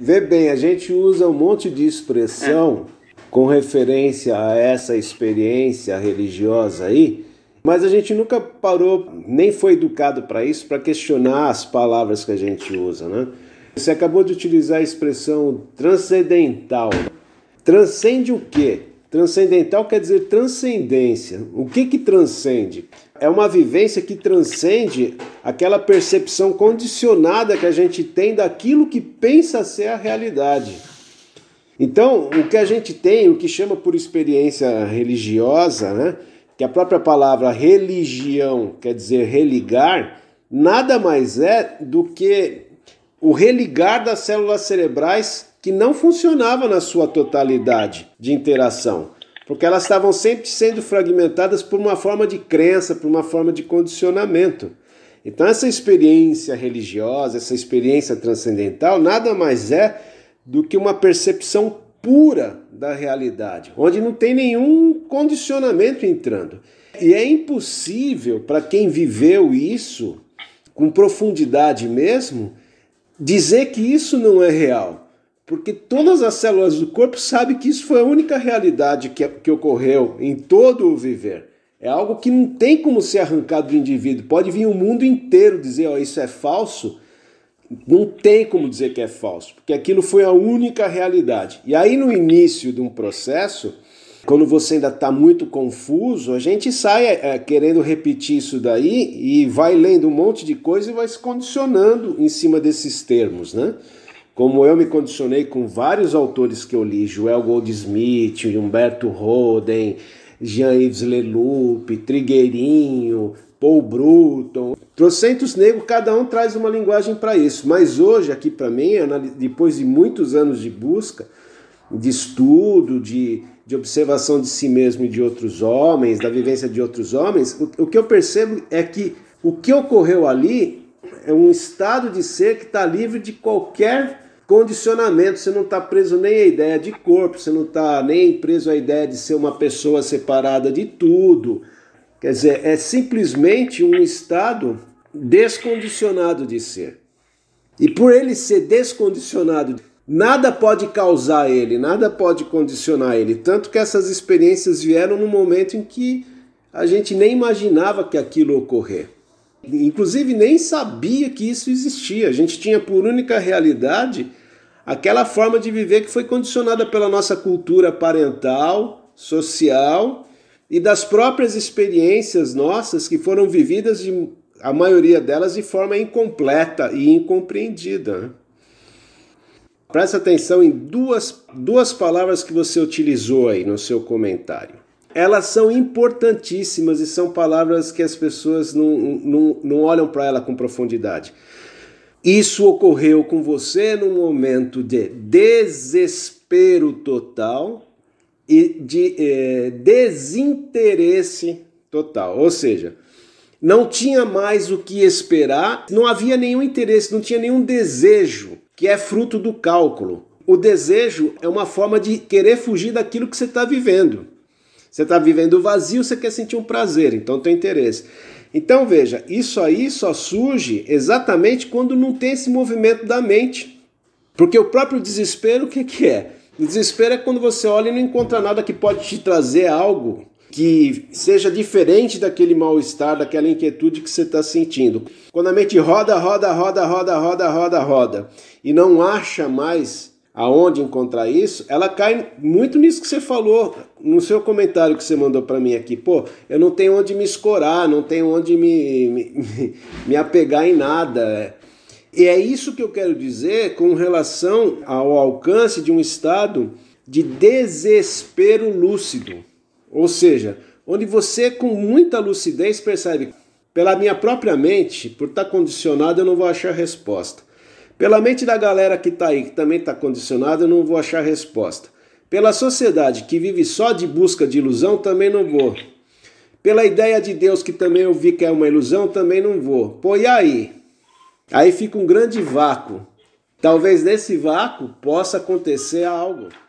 Vê bem, a gente usa um monte de expressão com referência a essa experiência religiosa aí, mas a gente nunca parou, nem foi educado para isso, para questionar as palavras que a gente usa, né? Você acabou de utilizar a expressão transcendental. Transcende o quê? Transcendental quer dizer transcendência. O que que transcende? É uma vivência que transcende aquela percepção condicionada que a gente tem daquilo que pensa ser a realidade. Então, o que a gente tem, o que chama por experiência religiosa, né? que a própria palavra religião quer dizer religar, nada mais é do que o religar das células cerebrais que não funcionava na sua totalidade de interação, porque elas estavam sempre sendo fragmentadas por uma forma de crença, por uma forma de condicionamento. Então, essa experiência religiosa, essa experiência transcendental, nada mais é do que uma percepção pura da realidade, onde não tem nenhum condicionamento entrando. E é impossível para quem viveu isso com profundidade mesmo dizer que isso não é real. Porque todas as células do corpo sabem que isso foi a única realidade que, que ocorreu em todo o viver. É algo que não tem como ser arrancado do indivíduo. Pode vir o mundo inteiro dizer, ó, oh, isso é falso. Não tem como dizer que é falso, porque aquilo foi a única realidade. E aí, no início de um processo, quando você ainda está muito confuso, a gente sai é, é, querendo repetir isso daí e vai lendo um monte de coisa e vai se condicionando em cima desses termos, né? como eu me condicionei com vários autores que eu li, Joel Goldsmith, Humberto Roden, Jean-Yves Leloup, Trigueirinho, Paul Bruton, trocentos negros, cada um traz uma linguagem para isso. Mas hoje, aqui para mim, depois de muitos anos de busca, de estudo, de, de observação de si mesmo e de outros homens, da vivência de outros homens, o, o que eu percebo é que o que ocorreu ali é um estado de ser que está livre de qualquer Condicionamento, você não está preso nem à ideia de corpo, você não está nem preso à ideia de ser uma pessoa separada de tudo. Quer dizer, é simplesmente um estado descondicionado de ser. E por ele ser descondicionado, nada pode causar ele, nada pode condicionar ele. Tanto que essas experiências vieram num momento em que a gente nem imaginava que aquilo ocorrer. Inclusive, nem sabia que isso existia. A gente tinha por única realidade aquela forma de viver que foi condicionada pela nossa cultura parental, social e das próprias experiências nossas que foram vividas, de, a maioria delas, de forma incompleta e incompreendida. Né? Presta atenção em duas, duas palavras que você utilizou aí no seu comentário elas são importantíssimas e são palavras que as pessoas não, não, não olham para ela com profundidade. Isso ocorreu com você num momento de desespero total e de eh, desinteresse total. Ou seja, não tinha mais o que esperar, não havia nenhum interesse, não tinha nenhum desejo, que é fruto do cálculo. O desejo é uma forma de querer fugir daquilo que você está vivendo. Você está vivendo o vazio, você quer sentir um prazer, então tem interesse. Então veja, isso aí só surge exatamente quando não tem esse movimento da mente. Porque o próprio desespero, o que, que é? O desespero é quando você olha e não encontra nada que pode te trazer algo que seja diferente daquele mal-estar, daquela inquietude que você está sentindo. Quando a mente roda, roda, roda, roda, roda, roda, roda e não acha mais aonde encontrar isso, ela cai muito nisso que você falou, no seu comentário que você mandou para mim aqui, pô, eu não tenho onde me escorar, não tenho onde me, me, me apegar em nada. E é isso que eu quero dizer com relação ao alcance de um estado de desespero lúcido. Ou seja, onde você com muita lucidez percebe, pela minha própria mente, por estar tá condicionado, eu não vou achar resposta. Pela mente da galera que está aí, que também está condicionada, eu não vou achar resposta. Pela sociedade que vive só de busca de ilusão, também não vou. Pela ideia de Deus, que também eu vi que é uma ilusão, também não vou. Pô, e aí? Aí fica um grande vácuo. Talvez nesse vácuo possa acontecer algo.